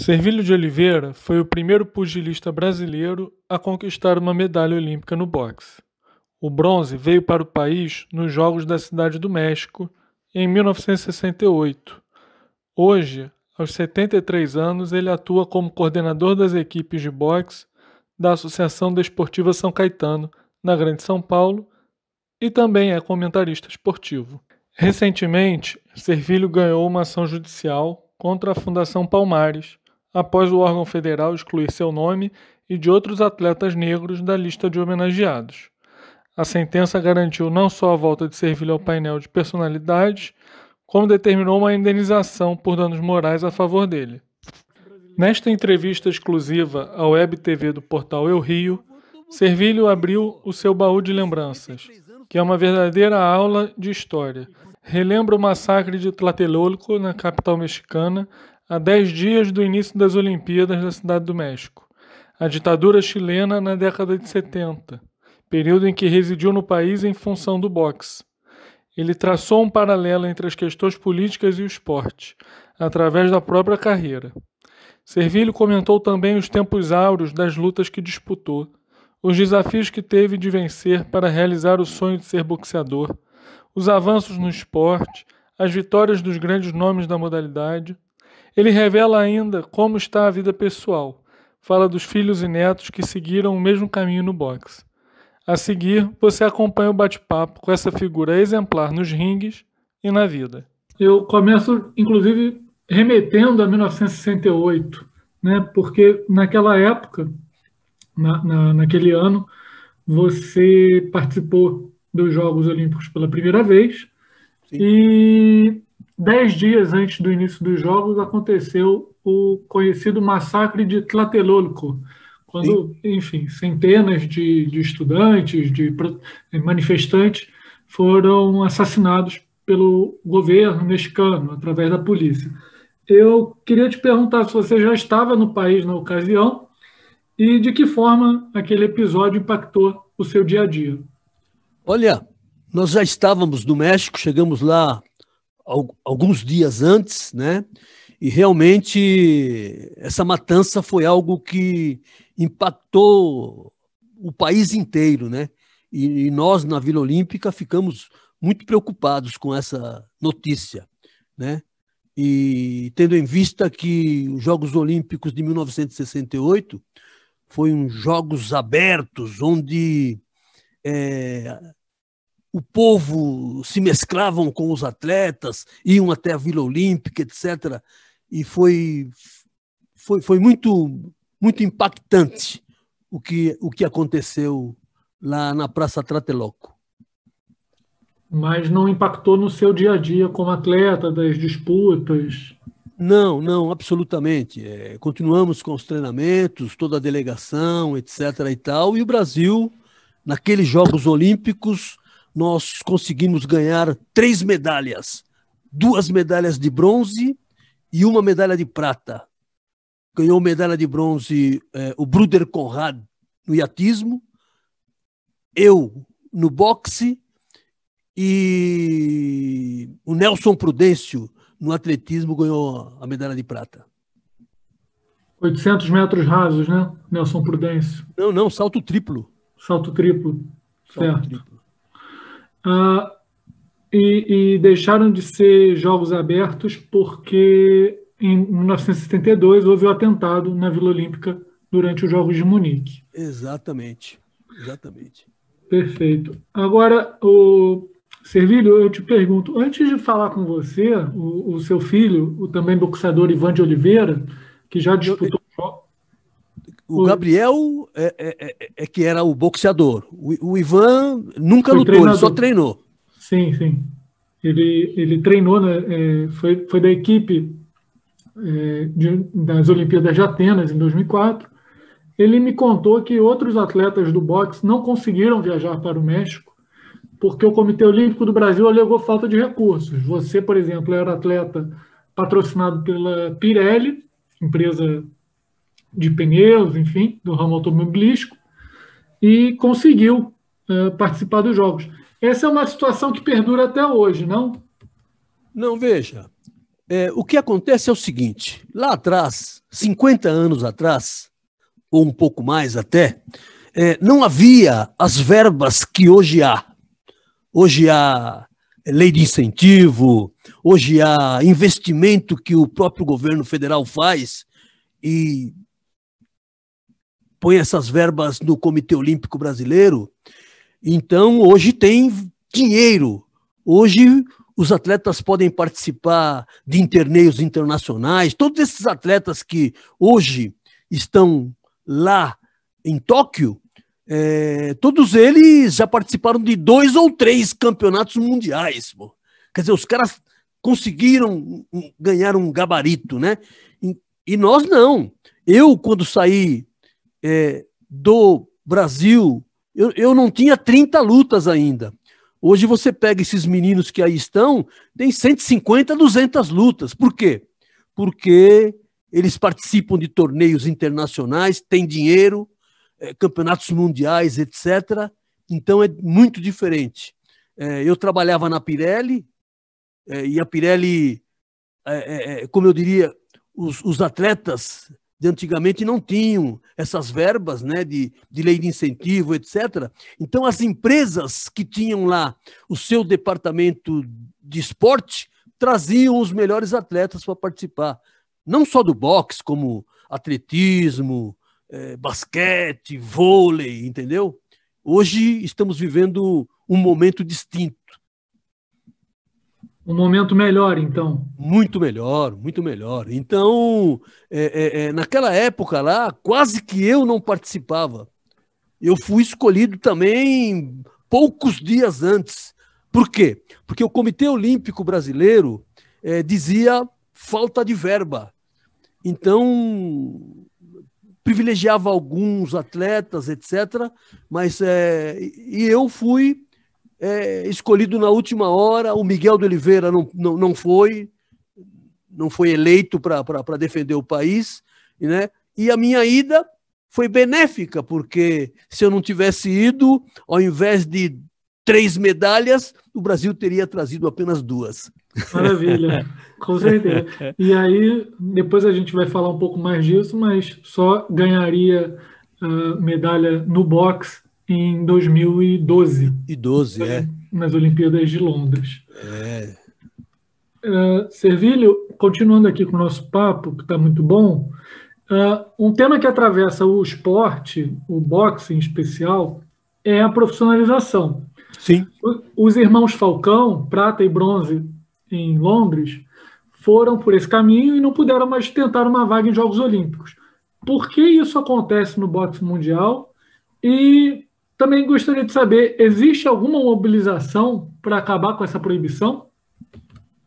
Servílio de Oliveira foi o primeiro pugilista brasileiro a conquistar uma medalha olímpica no boxe. O bronze veio para o país nos Jogos da Cidade do México em 1968. Hoje, aos 73 anos, ele atua como coordenador das equipes de boxe da Associação Desportiva São Caetano, na Grande São Paulo, e também é comentarista esportivo. Recentemente, Servílio ganhou uma ação judicial contra a Fundação Palmares após o órgão federal excluir seu nome e de outros atletas negros da lista de homenageados. A sentença garantiu não só a volta de Servilho ao painel de personalidades, como determinou uma indenização por danos morais a favor dele. Nesta entrevista exclusiva ao Web TV do portal Eu Rio, Servilho abriu o seu baú de lembranças, que é uma verdadeira aula de história. Relembra o massacre de Tlatelolco, na capital mexicana, a dez dias do início das Olimpíadas na Cidade do México, a ditadura chilena na década de 70, período em que residiu no país em função do boxe. Ele traçou um paralelo entre as questões políticas e o esporte, através da própria carreira. Servilho comentou também os tempos áureos das lutas que disputou, os desafios que teve de vencer para realizar o sonho de ser boxeador, os avanços no esporte, as vitórias dos grandes nomes da modalidade, ele revela ainda como está a vida pessoal. Fala dos filhos e netos que seguiram o mesmo caminho no boxe. A seguir, você acompanha o bate-papo com essa figura exemplar nos ringues e na vida. Eu começo, inclusive, remetendo a 1968, né? porque naquela época, na, na, naquele ano, você participou dos Jogos Olímpicos pela primeira vez Sim. e dez dias antes do início dos jogos, aconteceu o conhecido massacre de Tlatelolco, quando, Sim. enfim, centenas de, de estudantes, de manifestantes foram assassinados pelo governo mexicano, através da polícia. Eu queria te perguntar se você já estava no país na ocasião e de que forma aquele episódio impactou o seu dia a dia. Olha, nós já estávamos no México, chegamos lá alguns dias antes, né? E realmente essa matança foi algo que impactou o país inteiro, né? E, e nós na Vila Olímpica ficamos muito preocupados com essa notícia, né? E tendo em vista que os Jogos Olímpicos de 1968 foi um jogos abertos onde é, o povo se mesclavam com os atletas, iam até a Vila Olímpica, etc. E foi, foi, foi muito, muito impactante o que, o que aconteceu lá na Praça Trateloco. Mas não impactou no seu dia a dia como atleta, das disputas? Não, não, absolutamente. É, continuamos com os treinamentos, toda a delegação, etc. e tal. E o Brasil, naqueles Jogos Olímpicos, nós conseguimos ganhar três medalhas: duas medalhas de bronze e uma medalha de prata. Ganhou medalha de bronze eh, o Bruder Conrad no iatismo, eu no boxe e o Nelson Prudêncio no atletismo ganhou a medalha de prata. 800 metros rasos, né? Nelson Prudêncio. Não, não, salto triplo. Salto triplo. Salto certo. triplo. Ah, e, e, deixaram de ser jogos abertos porque em 1972 houve o um atentado na Vila Olímpica durante os Jogos de Munique. Exatamente, exatamente. Perfeito. Agora, o Servilho, eu te pergunto, antes de falar com você, o, o seu filho, o também boxeador Ivan de Oliveira, que já disputou o Gabriel é, é, é, é, que era o boxeador. O, o Ivan nunca foi lutou, treinador. ele só treinou. Sim, sim. Ele, ele treinou, né, é, foi, foi da equipe é, de, das Olimpíadas de Atenas, em 2004. Ele me contou que outros atletas do boxe não conseguiram viajar para o México porque o Comitê Olímpico do Brasil alegou falta de recursos. Você, por exemplo, era atleta patrocinado pela Pirelli, empresa de pneus, enfim, do ramo automobilístico, e conseguiu uh, participar dos jogos. Essa é uma situação que perdura até hoje, não? Não, veja. É, o que acontece é o seguinte: lá atrás, 50 anos atrás, ou um pouco mais até, é, não havia as verbas que hoje há. Hoje há lei de incentivo, hoje há investimento que o próprio governo federal faz e põe essas verbas no Comitê Olímpico Brasileiro, então hoje tem dinheiro. Hoje os atletas podem participar de interneios internacionais. Todos esses atletas que hoje estão lá em Tóquio, é, todos eles já participaram de dois ou três campeonatos mundiais. Pô. Quer dizer, os caras conseguiram ganhar um gabarito, né? E, nós não. Eu, quando saí é, do Brasil, eu, eu não tinha 30 lutas ainda. Hoje você pega esses meninos que aí estão, tem 150, 200 lutas. Por quê? Porque eles participam de torneios internacionais, têm dinheiro, é, campeonatos mundiais, etc. Então é muito diferente. É, eu trabalhava na Pirelli, é, e a Pirelli, é, é, é, como eu diria, os, os atletas de antigamente não tinham essas verbas né, de, de lei de incentivo, etc. Então, as empresas que tinham lá o seu departamento de esporte traziam os melhores atletas para participar, não só do boxe, como atletismo, é, basquete, vôlei, entendeu? Hoje estamos vivendo um momento distinto um momento melhor, então. Muito melhor, muito melhor. Então, é, é, é, naquela época lá, quase que eu não participava. Eu fui escolhido também poucos dias antes. Por quê? Porque o Comitê Olímpico Brasileiro é, dizia falta de verba. Então, privilegiava alguns atletas, etc. Mas é, e eu fui é, escolhido na última hora, o Miguel de Oliveira não, não, não foi, não foi eleito para defender o país, né? E a minha ida foi benéfica, porque se eu não tivesse ido, ao invés de três medalhas, o Brasil teria trazido apenas duas. Maravilha, com certeza. E aí, depois a gente vai falar um pouco mais disso, mas só ganharia uh, medalha no boxe em 2012. E 12, nas, é. Nas Olimpíadas de Londres. É. Uh, Servilho, continuando aqui com o nosso papo, que está muito bom, uh, um tema que atravessa o esporte, o boxe em especial, é a profissionalização. Sim. Os irmãos Falcão, prata e bronze em Londres, foram por esse caminho e não puderam mais tentar uma vaga em Jogos Olímpicos. Por que isso acontece no boxe mundial? E também gostaria de saber, existe alguma mobilização para acabar com essa proibição?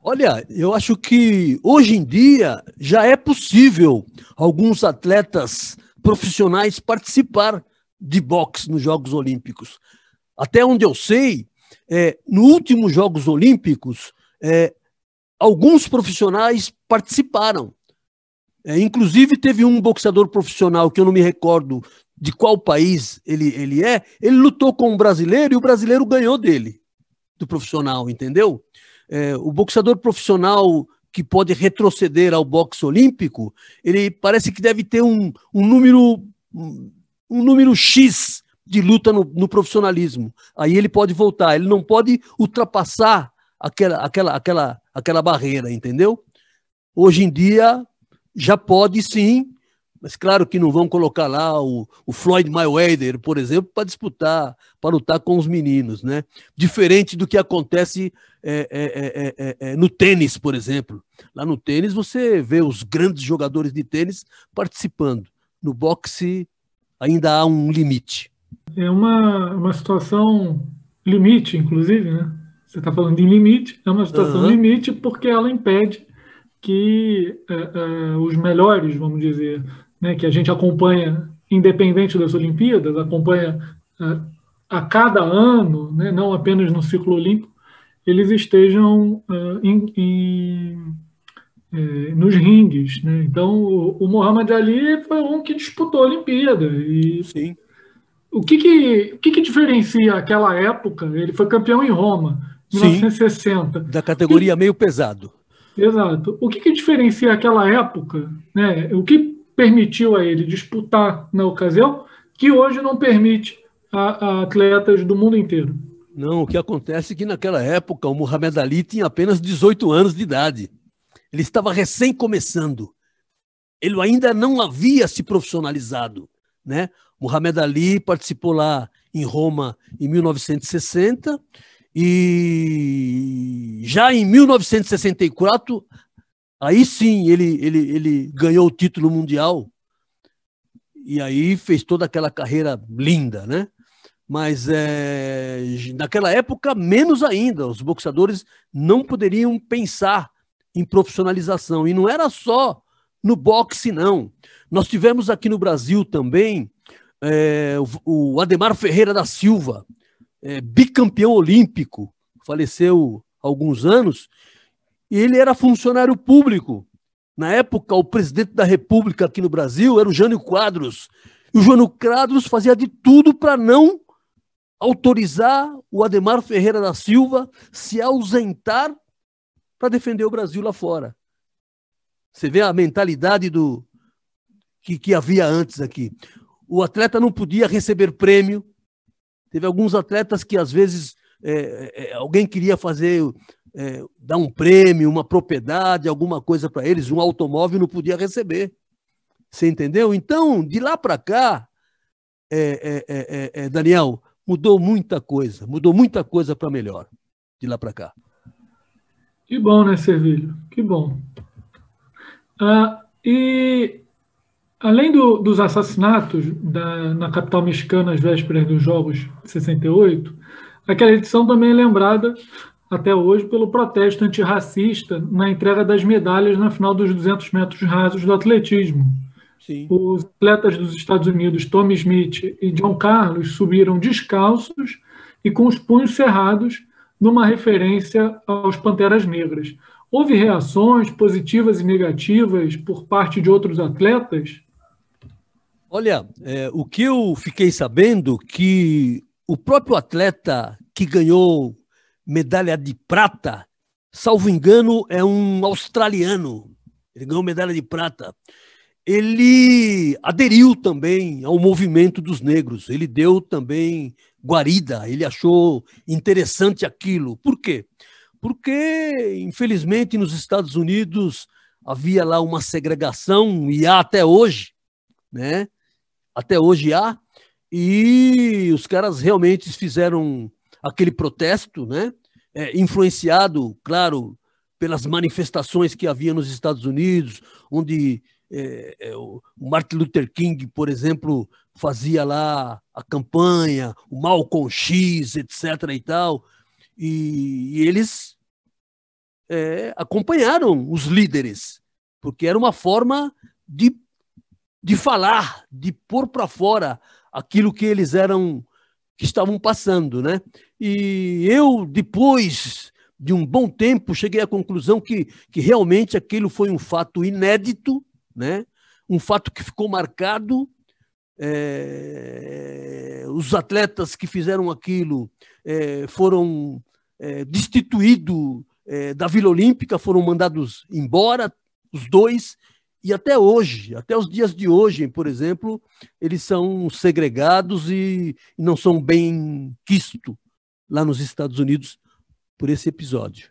Olha, eu acho que hoje em dia já é possível alguns atletas profissionais participar de boxe nos Jogos Olímpicos. Até onde eu sei, é, no último Jogos Olímpicos, é, alguns profissionais participaram. É, inclusive, teve um boxeador profissional, que eu não me recordo de qual país ele, ele é, ele lutou com o um brasileiro e o brasileiro ganhou dele, do profissional, entendeu? É, o boxeador profissional que pode retroceder ao boxe olímpico, ele parece que deve ter um, um número um número X de luta no, no, profissionalismo. Aí ele pode voltar, ele não pode ultrapassar aquela, aquela, aquela, aquela barreira, entendeu? Hoje em dia já pode sim mas claro que não vão colocar lá o, o Floyd Mayweather, por exemplo, para disputar, para lutar com os meninos, né? Diferente do que acontece é é é, é, é, é, no tênis, por exemplo. Lá no tênis você vê os grandes jogadores de tênis participando. No boxe ainda há um limite. É uma, uma situação limite, inclusive, né? Você está falando em limite, é uma situação uhum. limite porque ela impede que uh, uh, os melhores, vamos dizer, né, que a gente acompanha, independente das Olimpíadas, acompanha uh, a cada ano, né, não apenas no ciclo olímpico, eles estejam uh, eh, nos ringues. Né? Então, o, o Muhammad Ali foi um que disputou a Olimpíada. E Sim. O que que, o que, que diferencia aquela época? Ele foi campeão em Roma, Sim, 1960. da categoria que, meio pesado. Exato. O que, que diferencia aquela época? Né? O que permitiu a ele disputar na ocasião, que hoje não permite a, a atletas do mundo inteiro. Não, o que acontece é que naquela época o Muhammad Ali tinha apenas 18 anos de idade. Ele estava recém começando. Ele ainda não havia se profissionalizado, né? Muhammad Ali participou lá em Roma em 1960 e já em 1964 Aí sim ele, ele, ele ganhou o título mundial e aí fez toda aquela carreira linda, né? Mas é, naquela época, menos ainda, os boxeadores não poderiam pensar em profissionalização. E não era só no boxe, não. Nós tivemos aqui no Brasil também é, o, Ademar Ferreira da Silva, é, bicampeão olímpico, faleceu há alguns anos, e ele era funcionário público. Na época, o presidente da República aqui no Brasil era o Jânio Quadros. E o Jânio Quadros fazia de tudo para não autorizar o Ademar Ferreira da Silva se ausentar para defender o Brasil lá fora. Você vê a mentalidade do que, que havia antes aqui. O atleta não podia receber prêmio. Teve alguns atletas que às vezes é, é, é alguém queria fazer é, dar um prêmio, uma propriedade, alguma coisa para eles, um automóvel não podia receber. Você entendeu? Então, de lá para cá, é é, é, é, é, Daniel, mudou muita coisa, mudou muita coisa para melhor, de lá para cá. Que bom, né, Servilho? Que bom. Ah, e além do, dos assassinatos da, na capital mexicana às vésperas dos Jogos 68, aquela edição também é lembrada até hoje pelo protesto antirracista na entrega das medalhas na final dos 200 metros rasos do atletismo. Sim. Os atletas dos Estados Unidos, Tommy Smith e John Carlos, subiram descalços e com os punhos cerrados, numa referência aos Panteras Negras. Houve reações positivas e negativas por parte de outros atletas? Olha, é, o que eu fiquei sabendo é que o próprio atleta que ganhou medalha de prata. Salvo engano, é um australiano. Ele ganhou medalha de prata. Ele aderiu também ao movimento dos negros. Ele deu também guarida. Ele achou interessante aquilo. Por quê? Porque, infelizmente, nos Estados Unidos havia lá uma segregação e há até hoje, né? Até hoje há. E os caras realmente fizeram aquele protesto, né? é, influenciado, claro, pelas manifestações que havia nos Estados Unidos, onde é, é, o Martin Luther King, por exemplo, fazia lá a campanha, o Malcolm X, etc. e tal, e, e eles é, acompanharam os líderes, porque era uma forma de, de falar, de pôr para fora aquilo que eles eram, que estavam passando, né? E eu, depois de um bom tempo, cheguei à conclusão que, que realmente aquilo foi um fato inédito, né? um fato que ficou marcado. É... os atletas que fizeram aquilo é, foram é, destituídos é, da Vila Olímpica, foram mandados embora, os dois, e até hoje, até os dias de hoje, por exemplo, eles são segregados e não são bem quisto lá nos Estados Unidos por esse episódio.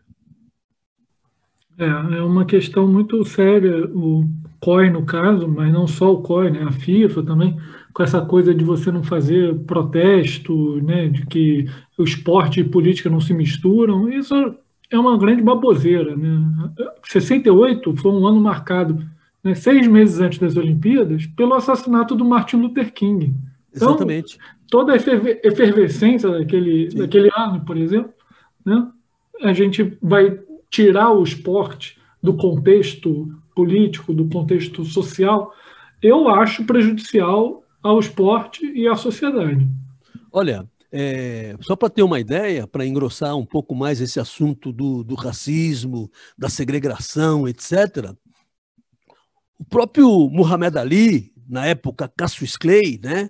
É, é uma questão muito séria o COI no caso, mas não só o COI, né, a FIFA também, com essa coisa de você não fazer protesto, né, de que o esporte e política não se misturam, isso é uma grande baboseira. Né? 68 foi um ano marcado, né, seis meses antes das Olimpíadas, pelo assassinato do Martin Luther King. Então, Exatamente toda a efervescência daquele, daquele ano, por exemplo, né? a gente vai tirar o esporte do contexto político, do contexto social, eu acho prejudicial ao esporte e à sociedade. Olha, é, só para ter uma ideia, para engrossar um pouco mais esse assunto do, do, racismo, da segregação, etc., o próprio Muhammad Ali, na época Cassius Clay, né,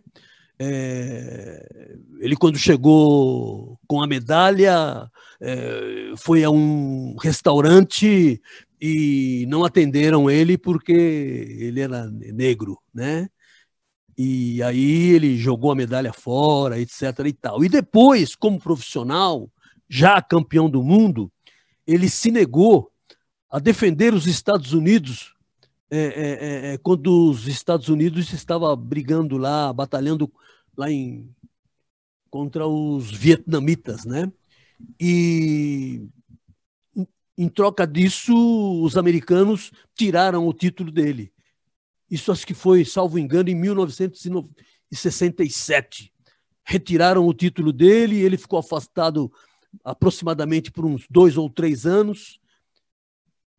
é, ele, quando chegou com a medalha, é, foi a um restaurante e não atenderam ele porque ele era negro, né? E aí ele jogou a medalha fora, etc. e tal. E depois, como profissional, já campeão do mundo, ele se negou a defender os Estados Unidos é, é, é, é, quando os Estados Unidos estava brigando lá, batalhando lá em contra os vietnamitas, né? E em troca disso, os americanos tiraram o título dele. Isso acho que foi, salvo engano, em 1967. Retiraram o título dele, ele ficou afastado aproximadamente por uns dois ou três anos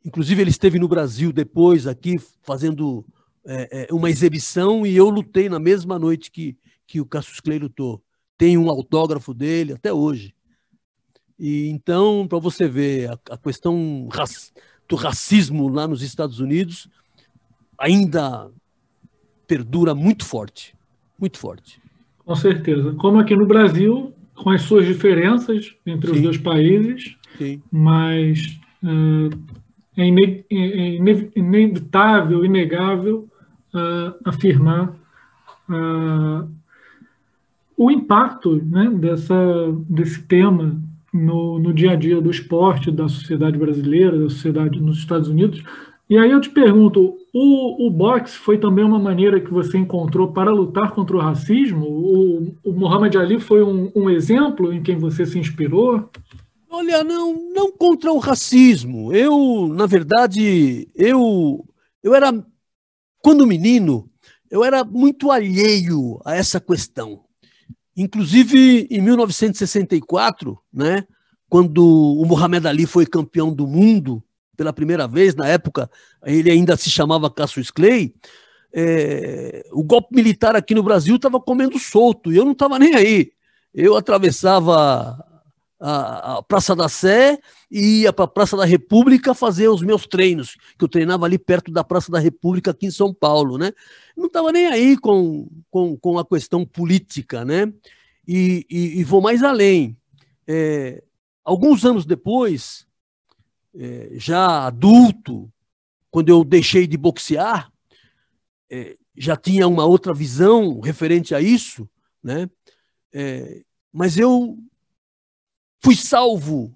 Inclusive, ele esteve no Brasil depois, aqui, fazendo é, é, uma exibição, e eu lutei na mesma noite que, que o Cassius Clay lutou. Tem um autógrafo dele até hoje. E então, para você ver, a, a questão do racismo lá nos Estados Unidos ainda perdura muito forte. Muito forte. Com certeza. Como aqui no Brasil, com as suas diferenças entre Sim. os dois países, Sim. mas uh, é, é, é inevitável, inegável uh, afirmar uh, o impacto né, dessa, desse tema no, no dia a dia do esporte, da sociedade brasileira, da sociedade nos Estados Unidos. E aí eu te pergunto, o, o boxe foi também uma maneira que você encontrou para lutar contra o racismo? O, o Muhammad Ali foi um, um exemplo em quem você se inspirou? Olha, não, não contra o racismo. Eu, na verdade, eu, eu era quando menino, eu era muito alheio a essa questão. Inclusive, em 1964, né, quando o Muhammad Ali foi campeão do mundo pela primeira vez, na época ele ainda se chamava Cassius Clay, é, o golpe militar aqui no Brasil estava comendo solto e eu não estava nem aí. Eu atravessava a, Praça da Sé e ia para a Praça da República fazer os meus treinos, que eu treinava ali perto da Praça da República, aqui em São Paulo, né? Não estava nem aí com, com, com a questão política, né? E, e, e vou mais além. É, alguns anos depois, é, já adulto, quando eu deixei de boxear, é, já tinha uma outra visão referente a isso, né? É, mas eu Fui salvo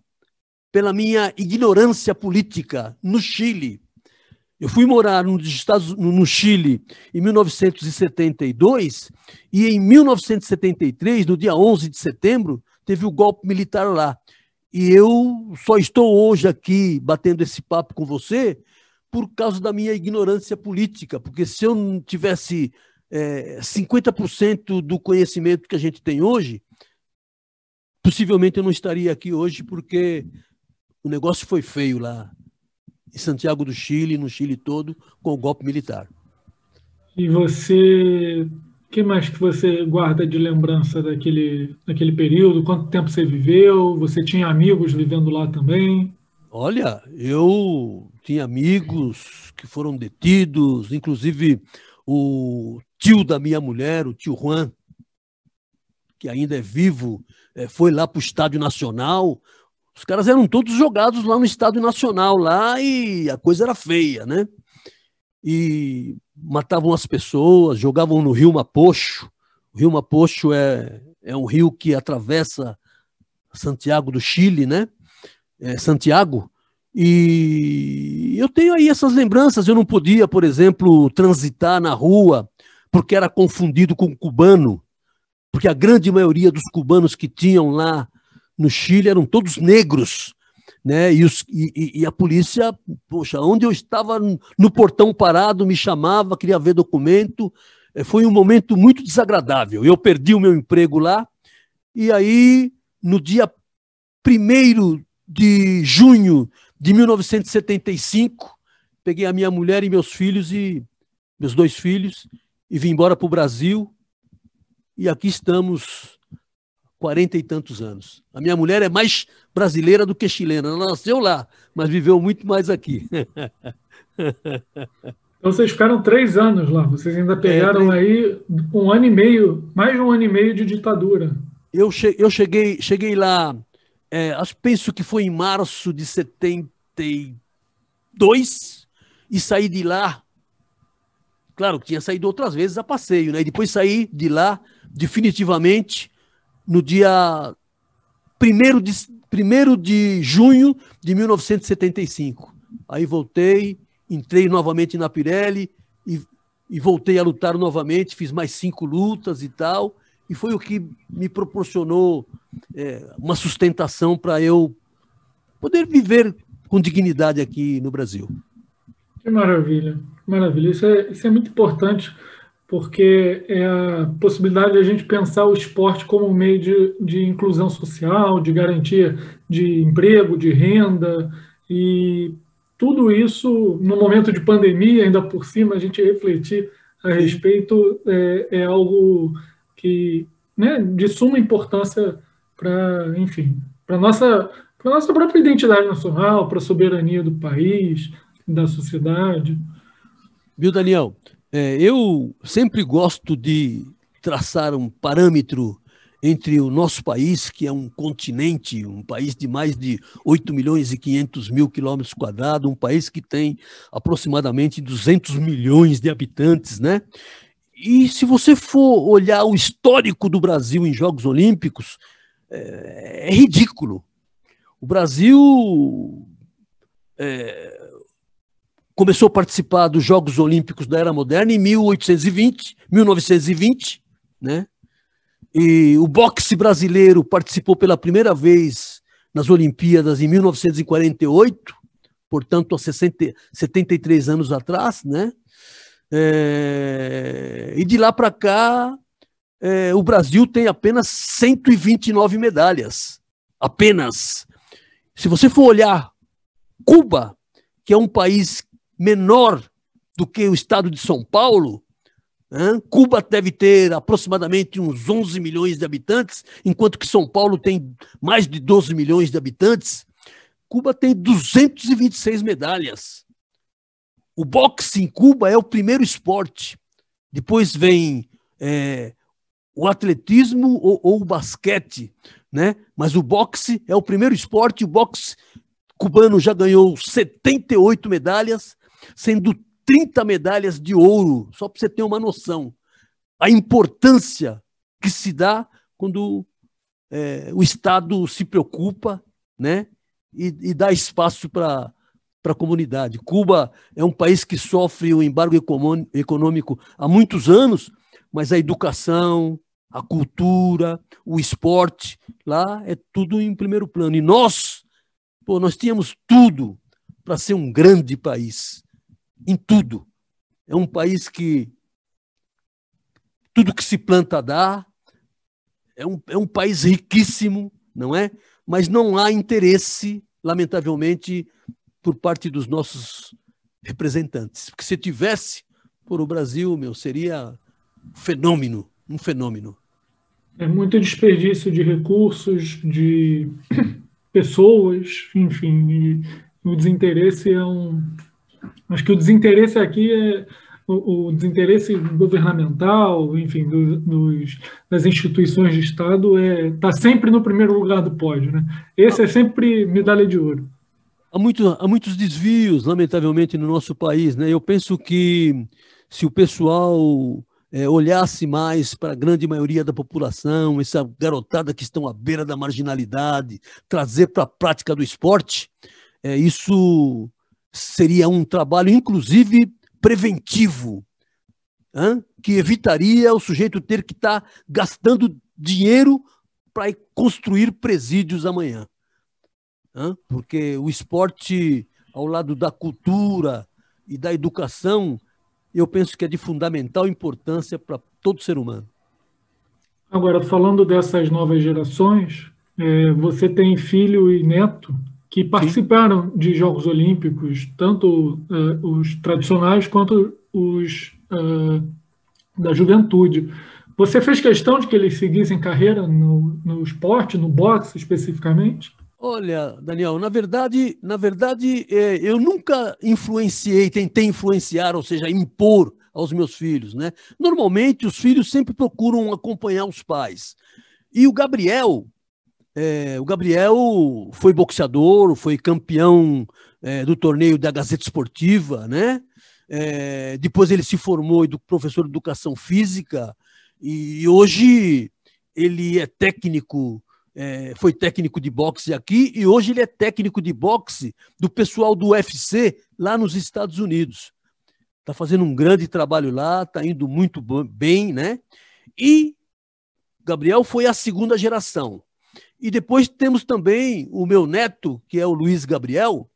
pela minha ignorância política no Chile. Eu fui morar nos Estados, no Chile em 1972 e em 1973, no dia 11 de setembro, teve o golpe militar lá. E eu só estou hoje aqui batendo esse papo com você por causa da minha ignorância política, porque se eu não tivesse é, eh, 50% do conhecimento que a gente tem hoje, Possivelmente eu não estaria aqui hoje porque o negócio foi feio lá em Santiago do Chile, no Chile todo, com o golpe militar. E você, o que mais que você guarda de lembrança daquele, daquele período? Quanto tempo você viveu? Você tinha amigos vivendo lá também? Olha, eu tinha amigos que foram detidos, inclusive o tio da minha mulher, o tio Juan, que ainda é vivo, é, foi lá para o Estádio Nacional. Os caras eram todos jogados lá no Estádio Nacional, lá, e a coisa era feia, né? E matavam as pessoas, jogavam no Rio Mapocho. O Rio Mapocho é, é um rio que atravessa Santiago do Chile, né? É Santiago. E eu tenho aí essas lembranças. Eu não podia, por exemplo, transitar na rua porque era confundido com cubano porque a grande maioria dos cubanos que tinham lá no Chile eram todos negros, né? E, os, e, e a polícia, poxa, onde eu estava no portão parado, me chamava, queria ver documento. É, foi um momento muito desagradável. Eu perdi o meu emprego lá, e aí, no dia 1 de junho de 1975, peguei a minha mulher e meus filhos e meus dois filhos e vim embora para o Brasil e aqui estamos quarenta e tantos anos. A minha mulher é mais brasileira do que chilena. Ela nasceu lá, mas viveu muito mais aqui. Então vocês ficaram três anos lá. Vocês ainda é, pegaram é, aí um ano e meio, mais de um ano e meio de ditadura. Eu, che eu cheguei, cheguei lá, é, acho, penso que foi em março de 72 e saí de lá. Claro que tinha saído outras vezes a passeio, né? E depois saí de lá definitivamente no dia 1 de, 1 de junho de 1975. Aí voltei, entrei novamente na Pirelli e, e voltei a lutar novamente, fiz mais cinco lutas e tal, e foi o que me proporcionou é, uma sustentação para eu poder viver com dignidade aqui no Brasil. Que maravilha, maravilha. Isso é, isso é muito importante porque é a possibilidade de a gente pensar o esporte como um meio de, de inclusão social, de garantia de emprego, de renda, e tudo isso, no momento de pandemia, ainda por cima, a gente refletir a respeito é, é algo que né, de suma importância para, enfim, para nossa para nossa própria identidade nacional, para a soberania do país, da sociedade. Viu, Daniel? É, eu sempre gosto de traçar um parâmetro entre o nosso país, que é um continente, um país de mais de 8 milhões e 500 mil quilômetros quadrados, um país que tem aproximadamente 200 milhões de habitantes, né? E se você for olhar o histórico do Brasil em Jogos Olímpicos, é, é ridículo. O Brasil é, começou a participar dos Jogos Olímpicos da Era Moderna em 1820, 1920, né? E o boxe brasileiro participou pela primeira vez nas Olimpíadas em 1948, portanto, há 60, 73 anos atrás, né? É, e de lá para cá, é, o Brasil tem apenas 129 medalhas. Apenas. Se você for olhar Cuba, que é um país menor do que o estado de São Paulo, Cuba deve ter aproximadamente uns 11 milhões de habitantes, enquanto que São Paulo tem mais de 12 milhões de habitantes. Cuba tem 226 medalhas. O boxe em Cuba é o primeiro esporte. Depois vem é, o atletismo ou, ou, o basquete, né? Mas o boxe é o primeiro esporte. O boxe cubano já ganhou 78 medalhas, sendo 30 medalhas de ouro, só para você ter uma noção. A importância que se dá quando é, o Estado se preocupa né, e, e dá espaço para para a comunidade. Cuba é um país que sofre o um embargo econômico há muitos anos, mas a educação, a cultura, o esporte, lá é tudo em primeiro plano. E nós, pô, nós tínhamos tudo para ser um grande país em tudo. É um país que tudo que se planta dá, é um, é um país riquíssimo, não é? Mas não há interesse, lamentavelmente, por parte dos nossos representantes. Porque se tivesse por o Brasil, meu, seria um fenômeno, um fenômeno. É muito desperdício de recursos, de pessoas, enfim, e o desinteresse é um Acho que o desinteresse aqui é o, o desinteresse governamental, enfim, do, dos, das instituições de Estado é tá sempre no primeiro lugar do pódio, né? Esse é sempre medalha de ouro. Há, muito, há muitos desvios, lamentavelmente, no nosso país, né? Eu penso que se o pessoal é, olhasse mais para a grande maioria da população, essa garotada que estão à beira da marginalidade, trazer para a prática do esporte, é, isso seria um trabalho, inclusive, preventivo, hein? que evitaria o sujeito ter que estar tá gastando dinheiro para construir presídios amanhã. Hein? Porque o esporte, ao lado da cultura e da educação, eu penso que é de fundamental importância para todo ser humano. Agora, falando dessas novas gerações, é, você tem filho e neto, que participaram Sim. de Jogos Olímpicos, tanto uh, os tradicionais quanto os uh, da juventude. Você fez questão de que eles seguissem carreira no, no esporte, no boxe especificamente? Olha, Daniel, na verdade, na verdade, eh, eu nunca influenciei, tentei influenciar, ou seja, impor aos meus filhos, né? Normalmente os filhos sempre procuram acompanhar os pais. E o Gabriel, é, o Gabriel foi boxeador, foi campeão é, do torneio da Gazeta Esportiva, né? É, depois ele se formou do professor de educação física e hoje ele é técnico, é, foi técnico de boxe aqui e hoje ele é técnico de boxe do pessoal do UFC lá nos Estados Unidos. Está fazendo um grande trabalho lá, está indo muito bem, né? E Gabriel foi a segunda geração. E depois temos também o meu neto, que é o Luiz Gabriel,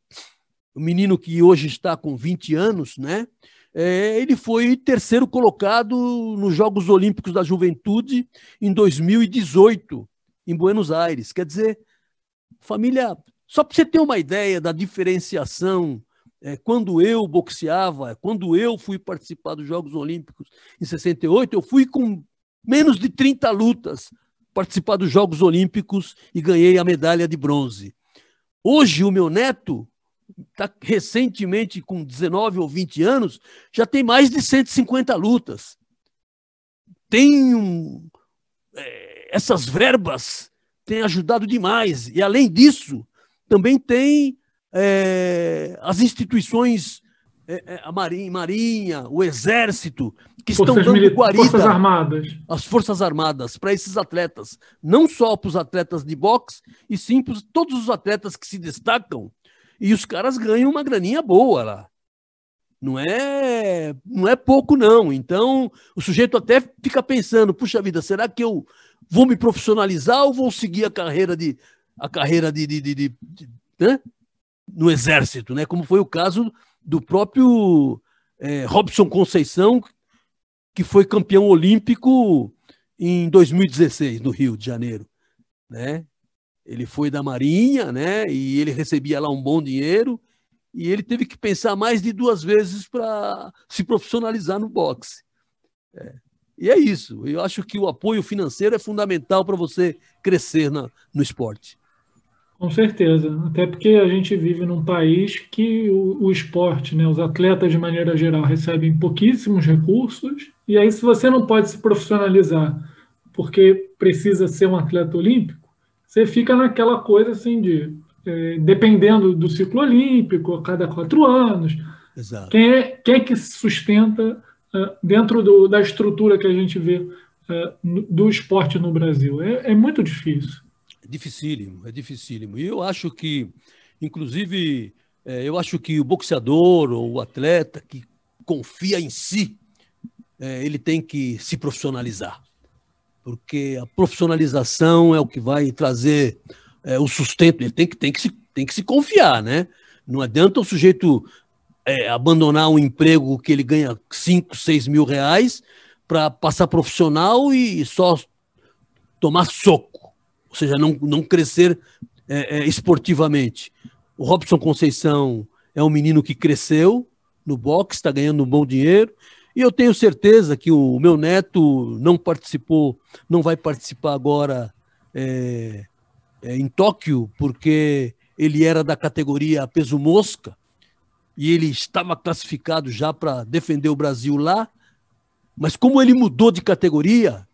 o menino que hoje está com 20 anos, né? É, ele foi terceiro colocado nos Jogos Olímpicos da Juventude em 2018, em Buenos Aires. Quer dizer, família, só para você ter uma ideia da diferenciação, é, quando eu boxeava, quando eu fui participar dos Jogos Olímpicos em 68, eu fui com menos de 30 lutas participar dos Jogos Olímpicos e ganhei a medalha de bronze. Hoje, o meu neto está recentemente com 19 ou 20 anos, já tem mais de 150 lutas. Tem um, é, essas verbas têm ajudado demais. E além disso, também tem é, as instituições é, é, a Marinha, Marinha, o Exército, que forças estão dando guarida. Forças Armadas. As Forças Armadas, para esses atletas. Não só para os atletas de boxe, e sim para todos os atletas que se destacam. E os caras ganham uma graninha boa lá. Não é, não é pouco, não. Então, o sujeito até fica pensando: puxa vida, será que eu vou me profissionalizar ou vou seguir a carreira de. A carreira de, de, de, de né? no exército, né? Como foi o caso do próprio é, Robson Conceição, que foi campeão olímpico em 2016 no Rio de Janeiro, né? Ele foi da Marinha, né? E ele recebia lá um bom dinheiro e ele teve que pensar mais de duas vezes para se profissionalizar no boxe. É. E é isso. Eu acho que o apoio financeiro é fundamental para você crescer na, no esporte. Com certeza, até porque a gente vive num país que o, o, esporte, né, os atletas de maneira geral recebem pouquíssimos recursos, e aí se você não pode se profissionalizar porque precisa ser um atleta olímpico, você fica naquela coisa assim de, é, dependendo do ciclo olímpico, a cada quatro anos, Exato. Quem, é, quem é que se sustenta uh, dentro do, da estrutura que a gente vê uh, do esporte no Brasil? é, é muito difícil dificílimo, é dificílimo. E eu acho que, inclusive, é, eu acho que o boxeador ou o atleta que confia em si, é, ele tem que se profissionalizar. Porque a profissionalização é o que vai trazer é, o sustento, ele tem que, tem, que se, tem que se confiar, né? Não adianta o sujeito é, abandonar um emprego que ele ganha 5, 6 mil reais para passar profissional e só tomar soco ou seja, não, não crescer é, é, esportivamente. O Robson Conceição é um menino que cresceu no boxe, está ganhando um bom dinheiro, e eu tenho certeza que o meu neto não participou, não vai participar agora é, é, em Tóquio, porque ele era da categoria peso mosca e ele estava classificado já para defender o Brasil lá. Mas como ele mudou de categoria,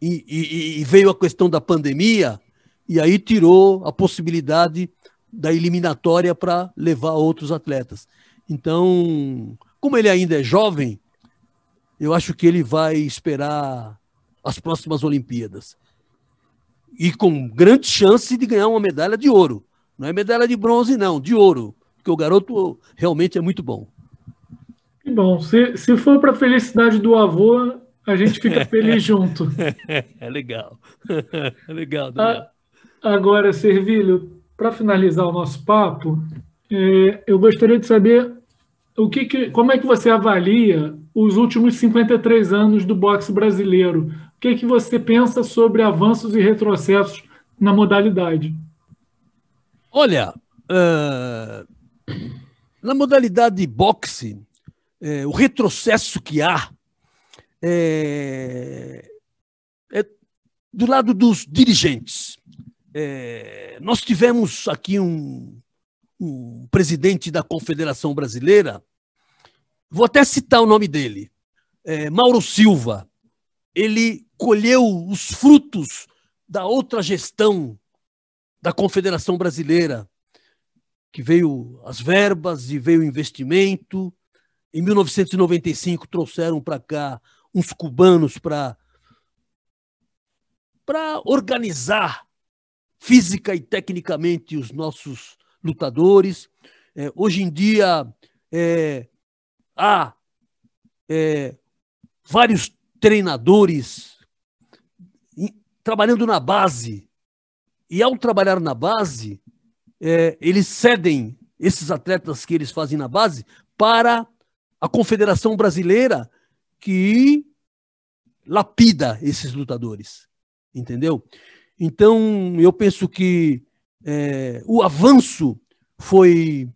e, e, e veio a questão da pandemia, e aí tirou a possibilidade da eliminatória para levar outros atletas. Então, como ele ainda é jovem, eu acho que ele vai esperar as próximas Olimpíadas. E com grande chance de ganhar uma medalha de ouro. Não é medalha de bronze, não, de ouro. Porque o garoto realmente é muito bom. Que bom. Se, se for para a felicidade do avô, a gente fica feliz junto. É legal. É legal. A, agora, Servilho, para finalizar o nosso papo, é, eu gostaria de saber o que, que, como é que você avalia os últimos 53 anos do boxe brasileiro? O que, que você pensa sobre avanços e retrocessos na modalidade? Olha, uh, na modalidade de boxe, é, o retrocesso que há é, é, do lado dos dirigentes. É, nós tivemos aqui um, um presidente da Confederação Brasileira, vou até citar o nome dele, é, Mauro Silva. Ele colheu os frutos da outra gestão da Confederação Brasileira, que veio as verbas e veio o investimento. Em 1995 trouxeram para cá os cubanos para para organizar física e tecnicamente os nossos lutadores. É, hoje em dia é, há é, vários treinadores trabalhando na base e ao trabalhar na base é, eles cedem esses atletas que eles fazem na base para a Confederação Brasileira que lapida esses lutadores, entendeu? Então, eu penso que é, o avanço foi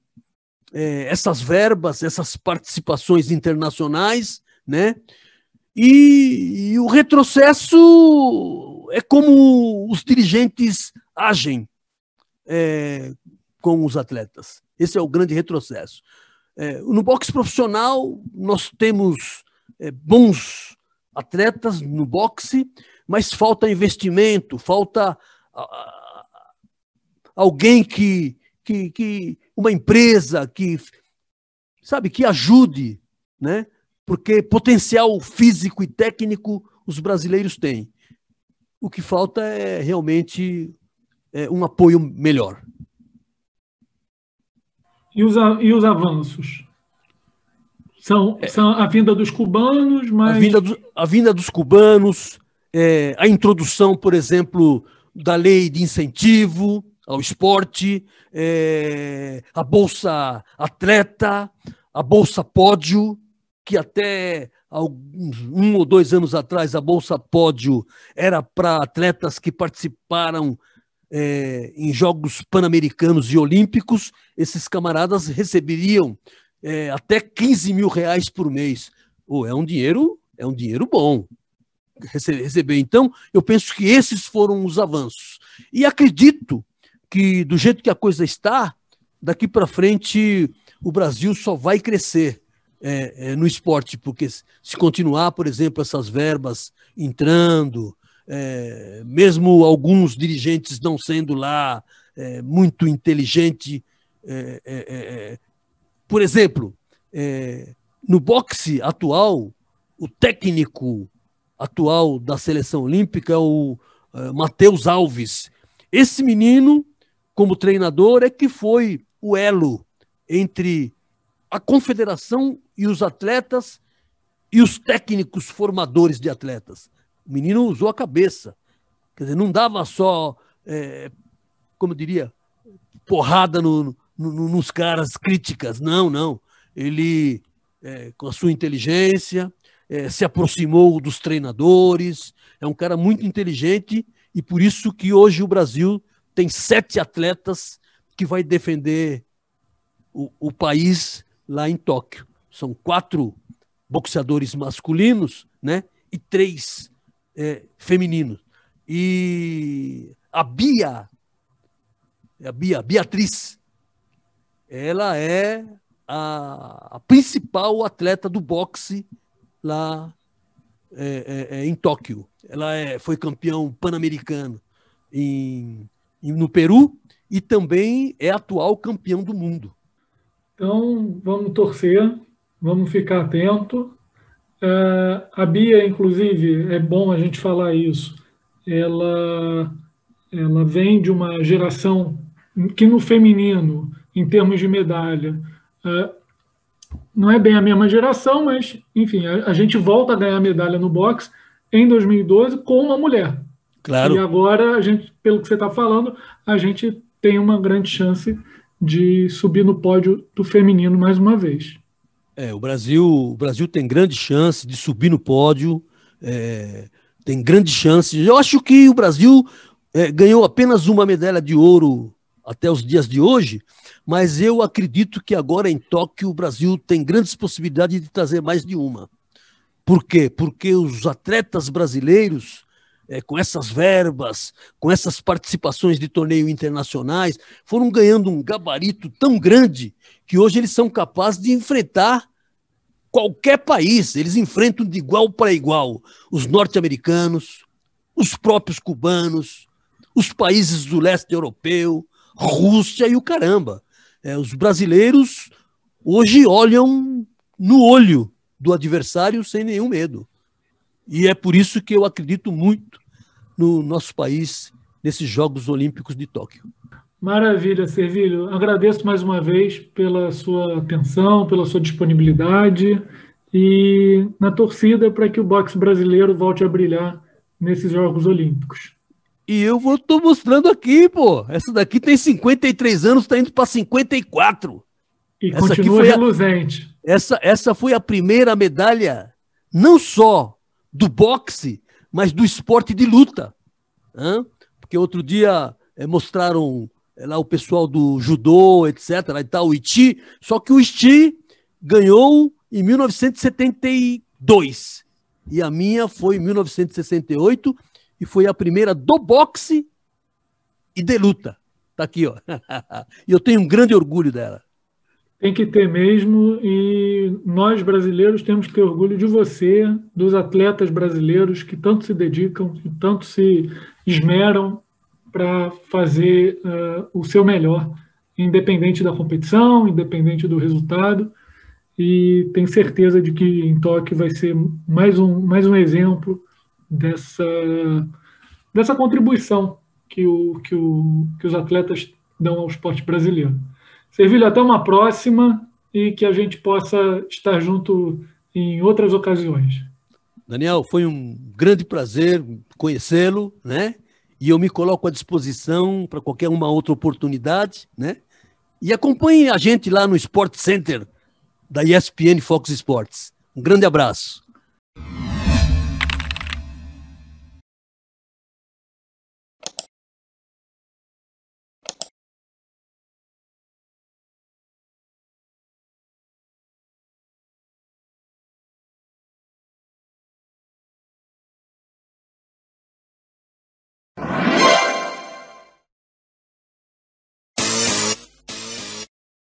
é, essas verbas, essas participações internacionais, né? E, e, o retrocesso é como os dirigentes agem é, com os atletas. Esse é o grande retrocesso. É, no boxe profissional, nós temos é, bons atletas no boxe, mas falta investimento, falta ah, ah, alguém que, que, que, uma empresa que, sabe, que ajude, né? Porque potencial físico e técnico os brasileiros têm. O que falta é realmente é, um apoio melhor. E os, e os avanços? São, é. são a vinda dos cubanos, mas. A vinda, do, a vinda dos cubanos, é, a introdução, por exemplo, da lei de incentivo ao esporte, é, a Bolsa Atleta, a Bolsa Pódio, que até alguns, um ou dois anos atrás a Bolsa Pódio era para atletas que participaram é, em Jogos Pan-Americanos e Olímpicos, esses camaradas receberiam é, até 15 mil reais por mês. Oh, é um dinheiro, é um dinheiro bom receber. Então, eu penso que esses foram os avanços. E acredito que, do jeito que a coisa está, daqui para frente o Brasil só vai crescer é, é, no esporte, porque se continuar, por exemplo, essas verbas entrando, é, mesmo alguns dirigentes não sendo lá é, muito inteligente, é, é, por exemplo, é, no boxe atual, o técnico atual da seleção olímpica é o é, Matheus Alves. Esse menino, como treinador, é que foi o elo entre a confederação e os atletas e os técnicos formadores de atletas. O menino usou a cabeça. Quer dizer, não dava só, é, como eu diria, porrada no, nos caras críticas. Não, não. Ele, é, com a sua inteligência, é, se aproximou dos treinadores. É um cara muito inteligente e por isso que hoje o Brasil tem sete atletas que vai defender o, o país lá em Tóquio. São quatro boxeadores masculinos, né? E três é, femininos. E a Bia, é a Bia, Beatriz, ela é a, a principal atleta do boxe lá é, é, é, em Tóquio. Ela é, foi campeão pan-americano no Peru e também é atual campeão do mundo. Então, vamos torcer, vamos ficar atento. É, a Bia, inclusive, é bom a gente falar isso. Ela, ela vem de uma geração que no feminino em termos de medalha. É, não é bem a mesma geração, mas, enfim, a, gente volta a ganhar medalha no boxe em 2012 com uma mulher. Claro. E agora, a gente, pelo que você está falando, a gente tem uma grande chance de subir no pódio do feminino mais uma vez. É, o Brasil, o Brasil tem grande chance de subir no pódio, é, tem grande chance. Eu acho que o Brasil é, ganhou apenas uma medalha de ouro até os dias de hoje, mas eu acredito que agora em Tóquio o Brasil tem grandes possibilidades de trazer mais de uma. Por quê? Porque os atletas brasileiros, é, com essas verbas, com essas participações de torneios internacionais, foram ganhando um gabarito tão grande que hoje eles são capazes de enfrentar qualquer país. Eles enfrentam de igual para igual os norte-americanos, os próprios cubanos, os países do leste europeu, Rússia e o caramba. É, os brasileiros hoje olham no olho do adversário sem nenhum medo. E é por isso que eu acredito muito no nosso país nesses Jogos Olímpicos de Tóquio. Maravilha, Servilho. Agradeço mais uma vez pela sua atenção, pela sua disponibilidade e na torcida para que o boxe brasileiro volte a brilhar nesses Jogos Olímpicos. E eu vou tô mostrando aqui, pô. Essa daqui tem 53 anos, tá indo para 54. E essa continua reluzente. A, essa, essa foi a primeira medalha, não só do boxe, mas do esporte de luta. Porque outro dia é, mostraram é, lá o pessoal do judô, etc., e tal, o Iti. Só que o Iti ganhou em 1972. E a minha foi em 1968 e foi a primeira do boxe e de luta. Tá aqui, ó. e eu tenho um grande orgulho dela. Tem que ter mesmo, e nós brasileiros temos que ter orgulho de você, dos atletas brasileiros que tanto se dedicam, que tanto se esmeram para fazer uh, o seu melhor, independente da competição, independente do resultado. E tenho certeza de que em Tóquio vai ser mais um, mais um exemplo dessa, dessa contribuição que, o, que, o, que os atletas dão ao esporte brasileiro. Servilho, até uma próxima e que a gente possa estar junto em outras ocasiões. Daniel, foi um grande prazer conhecê-lo, né? E eu me coloco à disposição para qualquer uma outra oportunidade, né? E acompanhe a gente lá no Sport Center da ESPN Fox Sports. Um grande abraço.